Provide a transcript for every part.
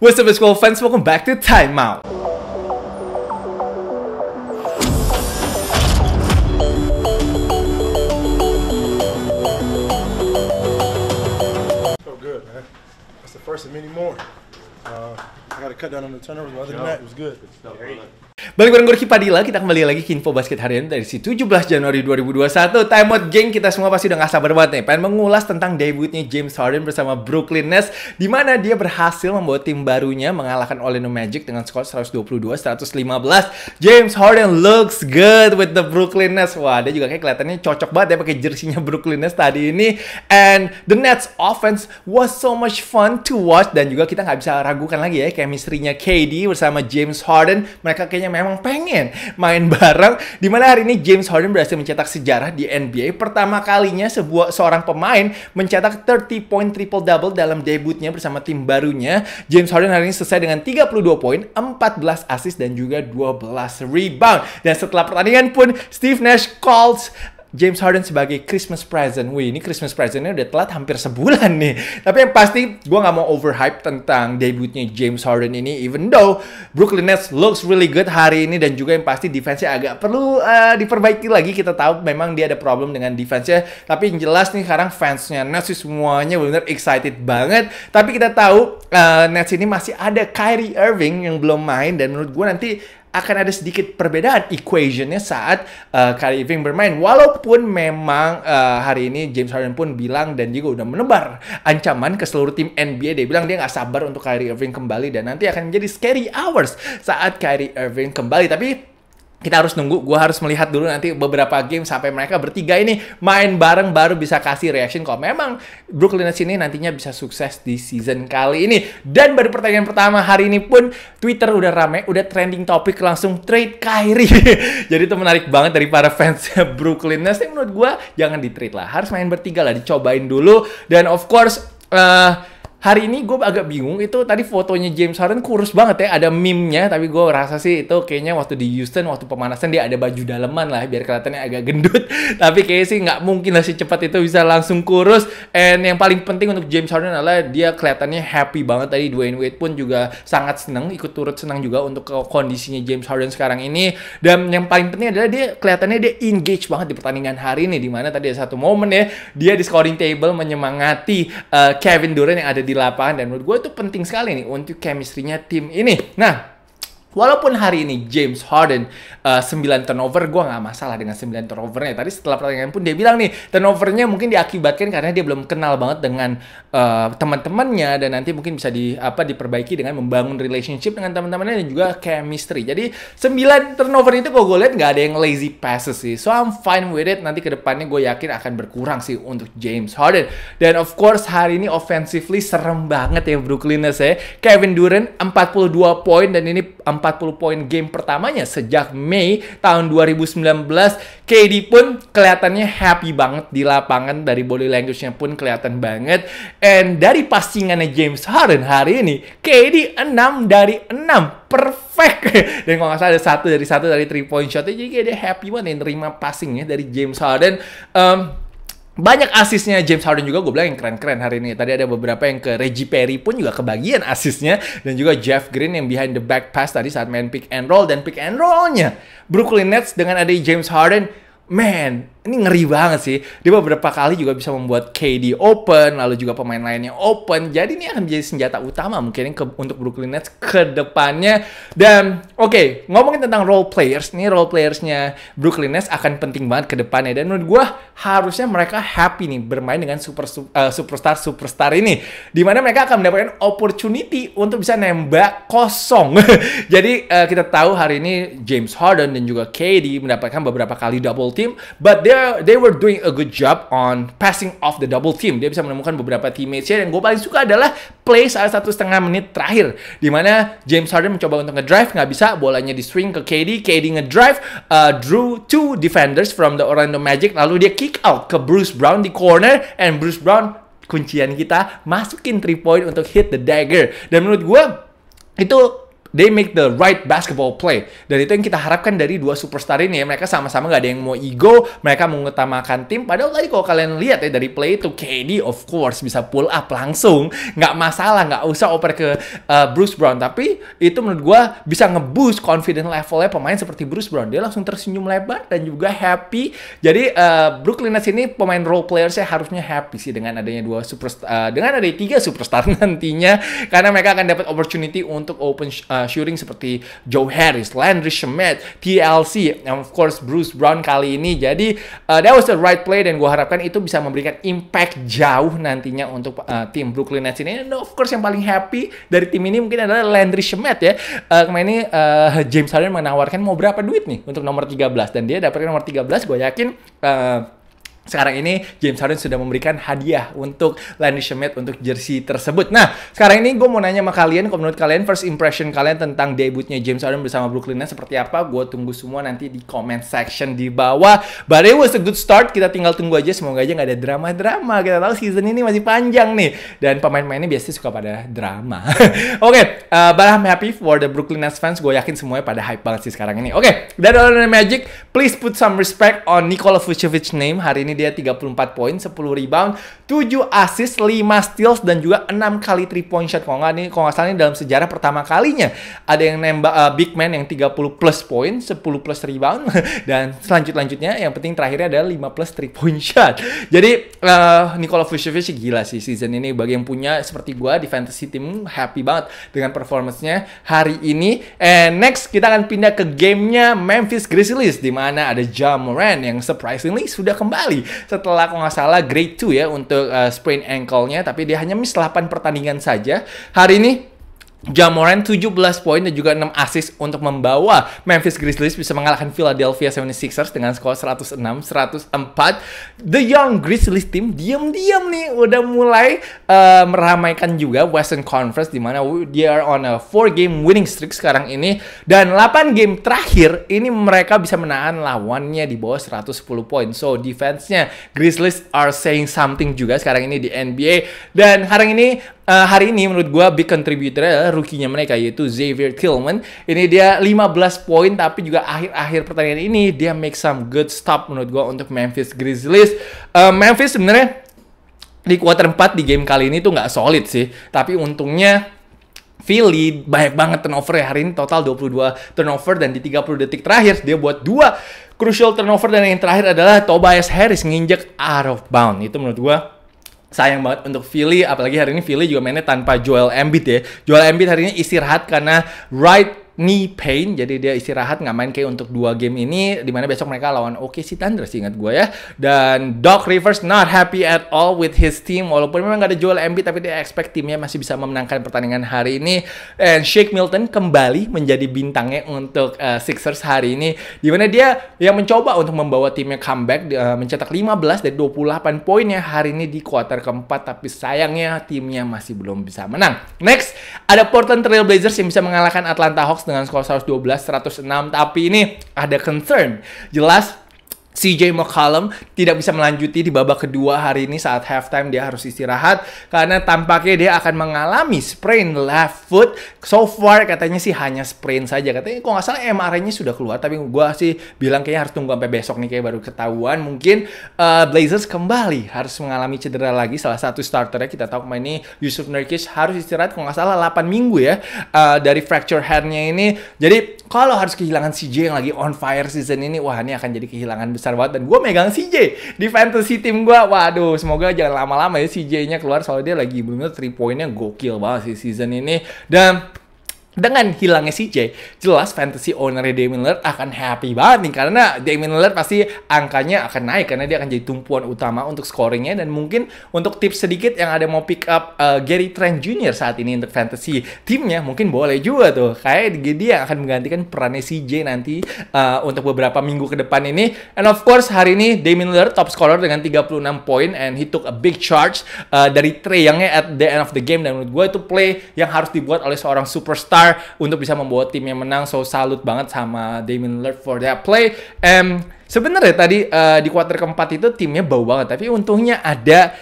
What's up, school fans? Welcome back to Timeout. So good, man. That's the first of many more. Uh, I got to cut down on the turnovers. Other than that, it was good. Balik bareng gue Padilla, kita kembali lagi ke Info Basket Harian dari si 17 Januari 2021. Time out geng, kita semua pasti udah gak sabar banget nih. Pengen mengulas tentang debutnya James Harden bersama Brooklyn Nets, Dimana dia berhasil membuat tim barunya mengalahkan Orlando Magic dengan skor 122-115. James Harden looks good with the Brooklyn Nets. Wah, dia juga kayak kelihatannya cocok banget ya pakai jersinya Brooklyn Nets tadi ini. And the Nets offense was so much fun to watch dan juga kita gak bisa ragukan lagi ya chemistry-nya KD bersama James Harden. Mereka kayaknya memang emang pengen main bareng. mana hari ini James Harden berhasil mencetak sejarah di NBA. Pertama kalinya sebuah seorang pemain mencetak 30 point triple double dalam debutnya bersama tim barunya. James Harden hari ini selesai dengan 32 poin, 14 assist dan juga 12 rebound. Dan setelah pertandingan pun Steve Nash calls James Harden sebagai Christmas present. Wih, ini Christmas presentnya udah telat hampir sebulan nih. Tapi yang pasti, gue gak mau overhype tentang debutnya James Harden ini. Even though Brooklyn Nets looks really good hari ini dan juga yang pasti defense-nya agak perlu uh, diperbaiki lagi. Kita tahu memang dia ada problem dengan defense-nya. Tapi yang jelas nih sekarang fansnya Nets semuanya benar excited banget. Tapi kita tahu uh, Nets ini masih ada Kyrie Irving yang belum main dan menurut gue nanti akan ada sedikit perbedaan equationnya saat uh, Kyrie Irving bermain. Walaupun memang uh, hari ini James Harden pun bilang dan juga udah menebar ancaman ke seluruh tim NBA. Dia bilang dia nggak sabar untuk Kyrie Irving kembali dan nanti akan menjadi scary hours saat Kyrie Irving kembali. Tapi kita harus nunggu, gue harus melihat dulu nanti beberapa game sampai mereka bertiga ini main bareng baru bisa kasih reaction kalau memang Brooklyn Nets ini nantinya bisa sukses di season kali ini. Dan baru pertanyaan pertama hari ini pun Twitter udah rame, udah trending topik langsung trade Kyrie. Jadi itu menarik banget dari para fans Brooklyn Nets. Yang menurut gue jangan di trade lah, harus main bertiga lah, dicobain dulu. Dan of course, uh, hari ini gue agak bingung itu tadi fotonya James Harden kurus banget ya ada meme-nya tapi gue rasa sih itu kayaknya waktu di Houston waktu pemanasan dia ada baju daleman lah ya, biar kelihatannya agak gendut tapi kayaknya sih nggak mungkin lah si cepat itu bisa langsung kurus and yang paling penting untuk James Harden adalah dia kelihatannya happy banget tadi Dwayne Wade pun juga sangat senang ikut turut senang juga untuk kondisinya James Harden sekarang ini dan yang paling penting adalah dia kelihatannya dia engage banget di pertandingan hari ini dimana tadi ada satu momen ya dia di scoring table menyemangati uh, Kevin Durant yang ada di lapangan dan menurut gue itu penting sekali nih untuk chemistry-nya tim ini. Nah, Walaupun hari ini James Harden uh, eh, 9 turnover, gue gak masalah dengan 9 turnovernya. Tadi setelah pertanyaan pun dia bilang nih, turnovernya mungkin diakibatkan karena dia belum kenal banget dengan uh, teman-temannya dan nanti mungkin bisa di apa diperbaiki dengan membangun relationship dengan teman-temannya dan juga chemistry. Jadi 9 turnover itu kalau gue lihat nggak ada yang lazy passes sih. So I'm fine with it. Nanti kedepannya gue yakin akan berkurang sih untuk James Harden. Dan of course hari ini offensively serem banget ya Brooklyn Nets ya. Kevin Durant 42 poin dan ini 40 poin game pertamanya sejak Mei tahun 2019. KD pun kelihatannya happy banget di lapangan dari body language-nya pun kelihatan banget. And dari passingannya James Harden hari ini, KD 6 dari 6 perfect. Dan kalau nggak salah ada satu dari satu dari three point shot jadi dia happy banget yang terima passingnya dari James Harden. Um, banyak asisnya James Harden juga gue bilang yang keren-keren hari ini. Tadi ada beberapa yang ke Reggie Perry pun juga kebagian asisnya dan juga Jeff Green yang behind the back pass tadi saat main pick and roll dan pick and rollnya Brooklyn Nets dengan ada James Harden, man ini ngeri banget sih. Dia beberapa kali juga bisa membuat KD open, lalu juga pemain lainnya open. Jadi ini akan menjadi senjata utama mungkin ke, untuk Brooklyn Nets ke depannya. Dan oke, okay, ngomongin tentang role players, nih role playersnya Brooklyn Nets akan penting banget ke depannya. Dan menurut gue harusnya mereka happy nih bermain dengan super, uh, superstar superstar ini, dimana mereka akan mendapatkan opportunity untuk bisa nembak kosong. Jadi uh, kita tahu hari ini James Harden dan juga KD mendapatkan beberapa kali double team, but they they were doing a good job on passing off the double team. Dia bisa menemukan beberapa teammates-nya dan gue paling suka adalah play saat satu setengah menit terakhir di mana James Harden mencoba untuk ngedrive nggak bisa bolanya di swing ke KD KD ngedrive uh, drew two defenders from the Orlando Magic lalu dia kick out ke Bruce Brown di corner and Bruce Brown kuncian kita masukin three point untuk hit the dagger dan menurut gue itu they make the right basketball play. Dan itu yang kita harapkan dari dua superstar ini ya. Mereka sama-sama gak ada yang mau ego, mereka mengutamakan tim. Padahal tadi kalau kalian lihat ya dari play itu KD of course bisa pull up langsung, nggak masalah, nggak usah oper ke uh, Bruce Brown. Tapi itu menurut gue bisa ngeboost confident levelnya pemain seperti Bruce Brown. Dia langsung tersenyum lebar dan juga happy. Jadi uh, Brooklyn Nets ini pemain role player saya harusnya happy sih dengan adanya dua superstar, uh, eh, dengan adanya tiga superstar nantinya karena mereka akan dapat opportunity untuk open uh, shooting seperti Joe Harris, Landry Shamet, TLC, and of course Bruce Brown kali ini. Jadi uh, that was the right play dan gue harapkan itu bisa memberikan impact jauh nantinya untuk uh, tim Brooklyn Nets ini. And of course yang paling happy dari tim ini mungkin adalah Landry Shamet ya. Uh, kemarin ini uh, James Harden menawarkan mau berapa duit nih untuk nomor 13 dan dia dapatkan nomor 13 gue yakin uh, sekarang ini James Harden sudah memberikan hadiah untuk Landry Schmidt untuk jersey tersebut. Nah, sekarang ini gue mau nanya sama kalian, kalau menurut kalian first impression kalian tentang debutnya James Harden bersama Brooklyn Nets seperti apa? Gue tunggu semua nanti di comment section di bawah. But it was a good start, kita tinggal tunggu aja semoga aja nggak ada drama-drama. Kita tahu season ini masih panjang nih dan pemain-pemainnya biasanya suka pada drama. Oke, okay, uh, eh, but I'm happy for the Brooklyn Nets fans. Gue yakin semuanya pada hype banget sih sekarang ini. Oke, okay, dan Orlando Magic, please put some respect on Nikola Vucevic name hari ini ini dia 34 poin, 10 rebound, 7 assist, 5 steals dan juga 6 kali 3 point shot. Kalau nggak nih, kalau nggak salah ini dalam sejarah pertama kalinya ada yang nembak uh, big man yang 30 plus poin, 10 plus rebound dan selanjut-lanjutnya yang penting terakhirnya adalah 5 plus 3 point shot. Jadi uh, Nikola Vucevic gila sih season ini bagi yang punya seperti gua di fantasy team happy banget dengan performance-nya hari ini. And next kita akan pindah ke gamenya Memphis Grizzlies di mana ada Ja Moran yang surprisingly sudah kembali setelah kalau nggak salah grade 2 ya untuk uh, sprain ankle-nya tapi dia hanya miss 8 pertandingan saja. Hari ini Jamoran 17 poin dan juga 6 assist untuk membawa Memphis Grizzlies bisa mengalahkan Philadelphia 76ers dengan skor 106-104. The Young Grizzlies team diam-diam nih udah mulai uh, meramaikan juga Western Conference di mana they are on a 4 game winning streak sekarang ini dan 8 game terakhir ini mereka bisa menahan lawannya di bawah 110 poin. So defense-nya Grizzlies are saying something juga sekarang ini di NBA dan sekarang ini uh, hari ini menurut gue big contributor adalah eh, rookie mereka yaitu Xavier Tillman. Ini dia 15 poin tapi juga akhir-akhir pertandingan ini dia make some good stop menurut gue untuk Memphis Grizzlies. Uh, Memphis sebenarnya di quarter 4 di game kali ini tuh nggak solid sih. Tapi untungnya Philly banyak banget turnover ya hari ini total 22 turnover dan di 30 detik terakhir dia buat dua crucial turnover dan yang terakhir adalah Tobias Harris nginjek out of bound itu menurut gua sayang banget untuk Philly apalagi hari ini Philly juga mainnya tanpa Joel Embiid ya. Joel Embiid hari ini istirahat karena right knee pain jadi dia istirahat nggak main kayak untuk dua game ini dimana besok mereka lawan oke si Thunder sih ingat gue ya dan Doc Rivers not happy at all with his team walaupun memang gak ada jual Embiid tapi dia expect timnya masih bisa memenangkan pertandingan hari ini and Shake Milton kembali menjadi bintangnya untuk uh, Sixers hari ini dimana dia yang mencoba untuk membawa timnya comeback uh, mencetak 15 dari 28 poinnya hari ini di kuarter keempat tapi sayangnya timnya masih belum bisa menang next ada Portland Trail Blazers yang bisa mengalahkan Atlanta Hawks dengan skor 112-106. Tapi ini ada concern. Jelas CJ McCollum tidak bisa melanjuti di babak kedua hari ini saat halftime dia harus istirahat karena tampaknya dia akan mengalami sprain left foot. So far katanya sih hanya sprain saja. Katanya kok nggak salah MRI-nya sudah keluar tapi gue sih bilang kayaknya harus tunggu sampai besok nih kayak baru ketahuan. Mungkin uh, Blazers kembali harus mengalami cedera lagi salah satu starternya kita tahu kemarin ini Yusuf Nurkic harus istirahat kok nggak salah 8 minggu ya uh, dari fracture headnya ini. Jadi kalau harus kehilangan CJ yang lagi on fire season ini wah ini akan jadi kehilangan besar besar banget dan gue megang CJ di fantasy tim gue waduh semoga jangan lama-lama ya CJ nya keluar soalnya dia lagi bener-bener 3 poinnya gokil banget sih season ini dan dengan hilangnya CJ, jelas fantasy owner Damian Lillard akan happy banget nih karena Damian Lillard pasti angkanya akan naik karena dia akan jadi tumpuan utama untuk scoringnya dan mungkin untuk tips sedikit yang ada mau pick up uh, Gary Trent Jr saat ini untuk fantasy timnya mungkin boleh juga tuh kayak dia yang akan menggantikan perannya CJ nanti uh, untuk beberapa minggu ke depan ini and of course hari ini Damian Lillard top scorer dengan 36 poin and he took a big charge uh, dari Trey Youngnya at the end of the game dan menurut gue itu play yang harus dibuat oleh seorang superstar untuk bisa membuat tim yang menang. So salut banget sama Damian Lillard for that play. And sebenarnya tadi uh, di kuarter keempat itu timnya bau banget, tapi untungnya ada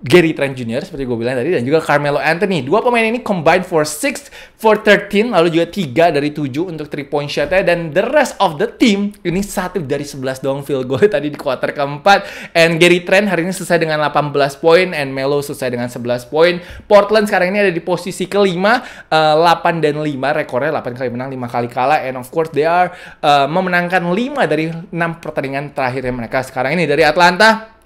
Gary Trent Jr. seperti gue bilang tadi dan juga Carmelo Anthony. Dua pemain ini combined for 6 for thirteen lalu juga tiga dari tujuh untuk three point shotnya dan the rest of the team ini satu dari sebelas dong field goal tadi di kuarter keempat and Gary Trent hari ini selesai dengan 18 poin and Melo selesai dengan 11 poin. Portland sekarang ini ada di posisi kelima uh, eh, 8 dan 5 rekornya 8 kali menang 5 kali kalah and of course they are uh, memenangkan 5 dari enam pertandingan terakhirnya mereka sekarang ini dari Atlanta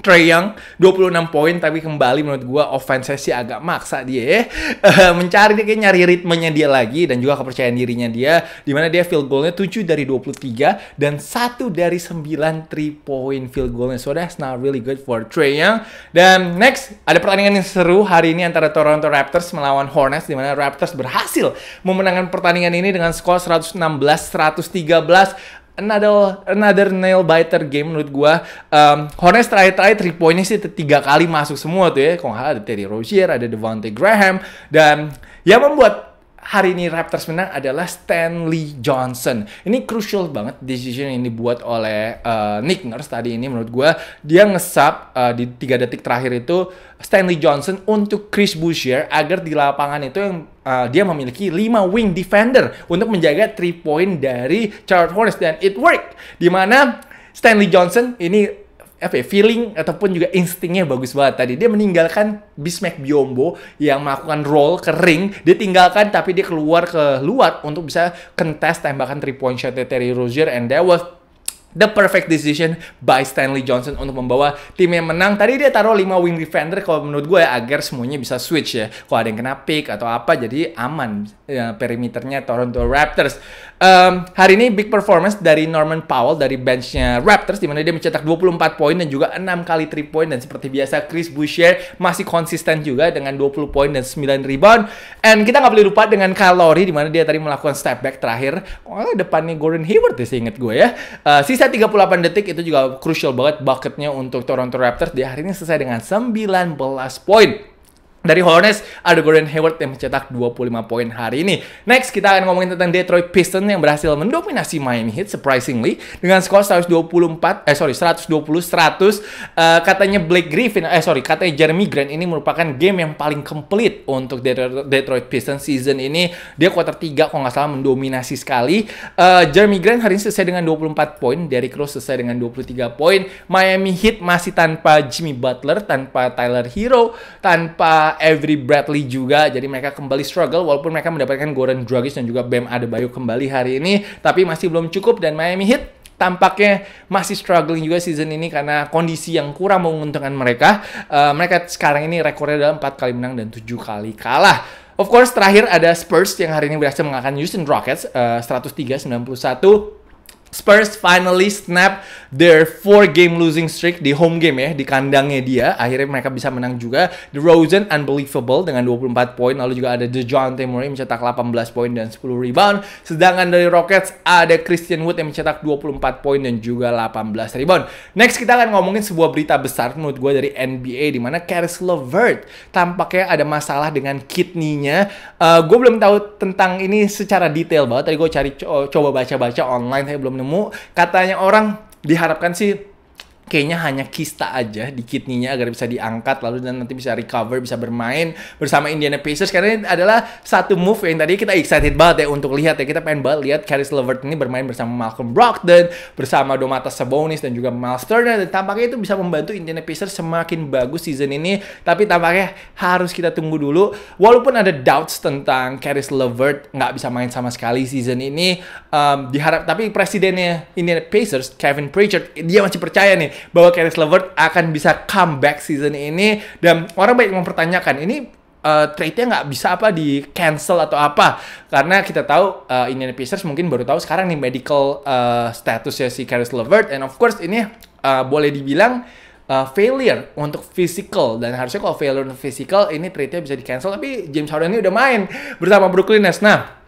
Trey Young 26 poin tapi kembali menurut gue offense sih agak maksa dia ya. Eh, mencari dia kayak nyari ritmenya dia lagi dan juga kepercayaan dirinya dia dimana dia field goalnya 7 dari 23 dan 1 dari 9 3 point field goalnya. So that's not really good for Trey Young. Dan next ada pertandingan yang seru hari ini antara Toronto Raptors melawan Hornets dimana Raptors berhasil memenangkan pertandingan ini dengan skor 116 113 another another nail biter game menurut gua. Um, Hornets terakhir-terakhir three pointnya sih tiga kali masuk semua tuh ya. Hal ada Terry Rozier, ada Devonte Graham dan yang membuat hari ini Raptors menang adalah Stanley Johnson. Ini crucial banget decision ini buat oleh uh, Nick Nurse tadi ini menurut gue. Dia ngesap uh, di tiga detik terakhir itu Stanley Johnson untuk Chris Boucher agar di lapangan itu yang uh, dia memiliki 5 wing defender untuk menjaga 3 point dari Charlotte Hornets dan it worked. Dimana Stanley Johnson ini apa ya, feeling ataupun juga instingnya bagus banget tadi. Dia meninggalkan Bismack Biombo yang melakukan roll ke ring, dia tinggalkan tapi dia keluar ke luar untuk bisa kontes tembakan three point shot dari Terry Rozier and that was The Perfect Decision by Stanley Johnson untuk membawa tim yang menang. Tadi dia taruh 5 wing defender kalau menurut gue ya, agar semuanya bisa switch ya. Kalau ada yang kena pick atau apa jadi aman ya, perimeternya Toronto Raptors um, hari ini big performance dari Norman Powell dari benchnya Raptors di mana dia mencetak 24 poin dan juga 6 kali 3 point dan seperti biasa Chris Boucher masih konsisten juga dengan 20 poin dan 9 rebound and kita nggak boleh lupa dengan kalori di mana dia tadi melakukan step back terakhir oh, depannya Gordon Hayward ya inget gue ya uh, sisa 38 detik itu juga crucial banget bucketnya untuk Toronto Raptors di hari ini selesai dengan 19 poin dari Hornets ada Gordon Hayward yang mencetak 25 poin hari ini. Next, kita akan ngomongin tentang Detroit Pistons yang berhasil mendominasi Miami Heat surprisingly dengan skor 124 eh sorry 120 100. Uh, katanya Blake Griffin eh sorry, katanya Jeremy Grant ini merupakan game yang paling komplit untuk Detroit Pistons season ini. Dia quarter 3 kalau nggak salah mendominasi sekali. Uh, Jeremy Grant hari ini selesai dengan 24 poin, Derrick Rose selesai dengan 23 poin. Miami Heat masih tanpa Jimmy Butler, tanpa Tyler Hero, tanpa Every Bradley juga. Jadi mereka kembali struggle walaupun mereka mendapatkan Goran Dragic dan juga Bam Adebayo kembali hari ini. Tapi masih belum cukup dan Miami Heat tampaknya masih struggling juga season ini karena kondisi yang kurang menguntungkan mereka. Uh, mereka sekarang ini rekornya dalam 4 kali menang dan 7 kali kalah. Of course, terakhir ada Spurs yang hari ini berhasil mengalahkan Houston Rockets eh, uh, 103-91. Spurs finally snap their four game losing streak di home game ya di kandangnya dia akhirnya mereka bisa menang juga The Rosen unbelievable dengan 24 poin lalu juga ada The John Murray mencetak 18 poin dan 10 rebound sedangkan dari Rockets ada Christian Wood yang mencetak 24 poin dan juga 18 rebound next kita akan ngomongin sebuah berita besar menurut gue dari NBA di mana Caris LeVert tampaknya ada masalah dengan kidney-nya uh, eh, gue belum tahu tentang ini secara detail banget tadi gue cari co coba baca-baca online tapi belum nemu katanya orang diharapkan sih kayaknya hanya kista aja di kidney-nya agar bisa diangkat lalu dan nanti bisa recover, bisa bermain bersama Indiana Pacers karena ini adalah satu move yang tadi kita excited banget ya untuk lihat ya. Kita pengen banget lihat Caris LeVert ini bermain bersama Malcolm Brogdon, bersama Domantas Sabonis dan juga Miles Turner dan tampaknya itu bisa membantu Indiana Pacers semakin bagus season ini. Tapi tampaknya harus kita tunggu dulu walaupun ada doubts tentang Caris LeVert nggak bisa main sama sekali season ini um, diharap tapi presidennya Indiana Pacers Kevin Pritchard dia masih percaya nih bahwa Karis Levert akan bisa comeback season ini dan orang banyak mempertanyakan ini uh, trade-nya nggak bisa apa di cancel atau apa karena kita tahu uh, Indiana Pacers mungkin baru tahu sekarang nih medical uh, statusnya si Caris LeVert and of course ini uh, boleh dibilang uh, failure untuk physical dan harusnya kalau failure untuk physical ini trade-nya bisa di cancel tapi James Harden ini udah main bersama Brooklyn Nets nah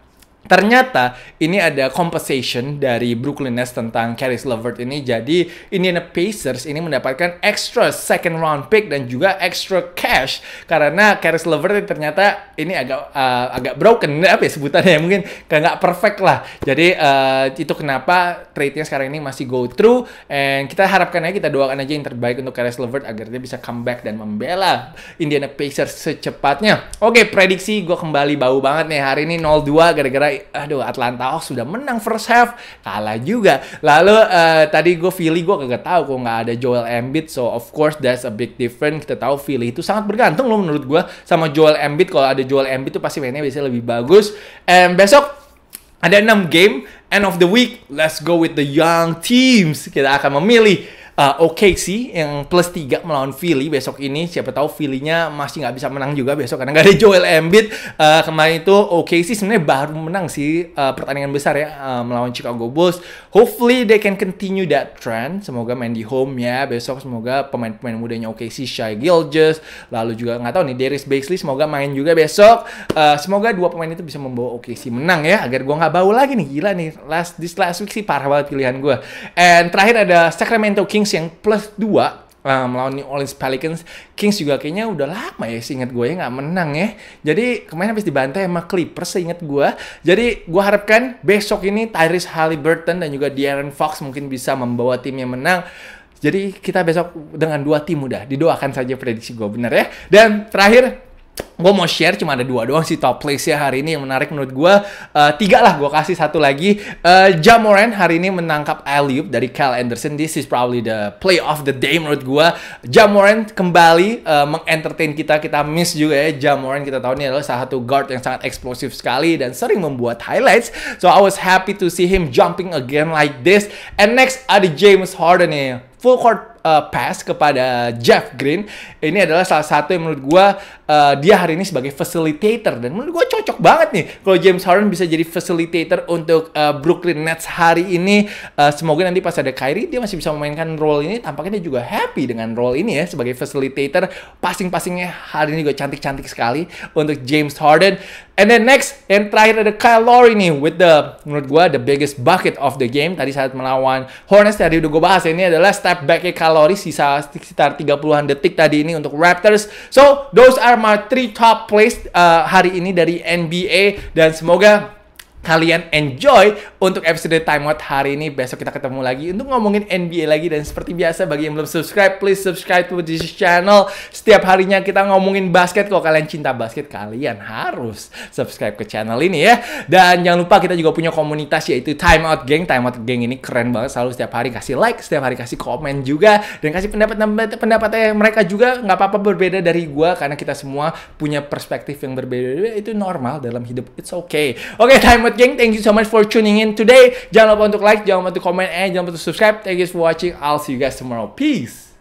Ternyata ini ada compensation dari Brooklyn Nets tentang Caris Levert ini. Jadi Indiana Pacers ini mendapatkan extra second round pick dan juga extra cash karena Caris Levert ternyata ini agak uh, agak broken apa ya sebutannya mungkin nggak perfect lah. Jadi uh, itu kenapa trade-nya sekarang ini masih go through and kita harapkan aja kita doakan aja yang terbaik untuk Caris Levert agar dia bisa comeback dan membela Indiana Pacers secepatnya. Oke, prediksi gue kembali bau banget nih hari ini 0-2 gara-gara aduh Atlanta Hawks sudah menang first half kalah juga lalu uh, tadi gue Philly gue kagak tahu kok nggak ada Joel Embiid so of course that's a big difference kita tahu Philly itu sangat bergantung loh menurut gue sama Joel Embiid kalau ada Joel Embiid tuh pasti mainnya biasanya lebih bagus and besok ada 6 game end of the week let's go with the young teams kita akan memilih uh, ah, OKC yang plus 3 melawan Philly besok ini. Siapa tahu Philly-nya masih nggak bisa menang juga besok karena nggak ada Joel Embiid. Uh, kemarin itu OKC sebenarnya baru menang sih uh, pertandingan besar ya uh, melawan Chicago Bulls. Hopefully they can continue that trend. Semoga main di home ya besok. Semoga pemain-pemain mudanya OKC, Shai Gilgeous lalu juga nggak tahu nih Darius Basley semoga main juga besok. Uh, semoga dua pemain itu bisa membawa OKC menang ya agar gue nggak bau lagi nih gila nih last this last week sih parah banget pilihan gue. And terakhir ada Sacramento Kings Kings yang plus 2 uh, ah, melawan New Orleans Pelicans. Kings juga kayaknya udah lama ya seingat gue ya nggak menang ya. Jadi kemarin habis dibantai sama Clippers seingat gue. Jadi gue harapkan besok ini Tyrese Halliburton dan juga De'Aaron Fox mungkin bisa membawa tim yang menang. Jadi kita besok dengan dua tim udah didoakan saja prediksi gue bener ya. Dan terakhir gue mau share cuma ada dua doang sih top place ya hari ini yang menarik menurut gue uh, tiga lah gue kasih satu lagi uh, eh, Jamoran hari ini menangkap alley dari Cal Anderson this is probably the play of the day menurut gue Jamoran kembali uh, mengentertain kita kita miss juga ya Jamoran kita tahu ini adalah salah satu guard yang sangat eksplosif sekali dan sering membuat highlights so I was happy to see him jumping again like this and next ada James Harden nih full court uh, pass kepada Jeff Green. Ini adalah salah satu yang menurut gue uh, dia hari ini sebagai facilitator dan menurut gue cocok banget nih kalau James Harden bisa jadi facilitator untuk uh, Brooklyn Nets hari ini. Uh, semoga nanti pas ada Kyrie dia masih bisa memainkan role ini. Tampaknya dia juga happy dengan role ini ya sebagai facilitator. Passing-passingnya hari ini juga cantik-cantik sekali untuk James Harden. And then next yang terakhir ada Kyle Lowry nih with the menurut gue the biggest bucket of the game tadi saat melawan Hornets tadi udah gue bahas ya, ini adalah snap back kalori sisa sekitar 30-an detik tadi ini untuk Raptors. So, those are my three top plays uh, hari ini dari NBA dan semoga kalian enjoy untuk episode Time Out hari ini. Besok kita ketemu lagi untuk ngomongin NBA lagi dan seperti biasa bagi yang belum subscribe, please subscribe to this channel. Setiap harinya kita ngomongin basket. Kalau kalian cinta basket, kalian harus subscribe ke channel ini ya. Dan jangan lupa kita juga punya komunitas yaitu Time Out Gang. Time Out Gang ini keren banget. Selalu setiap hari kasih like, setiap hari kasih komen juga dan kasih pendapat pendapatnya mereka juga nggak apa-apa berbeda dari gue karena kita semua punya perspektif yang berbeda itu normal dalam hidup. It's okay. Oke, okay, Time Out banget geng. Thank you so much for tuning in today. Jangan lupa untuk like, jangan lupa untuk comment, and jangan lupa untuk subscribe. Thank you for watching. I'll see you guys tomorrow. Peace.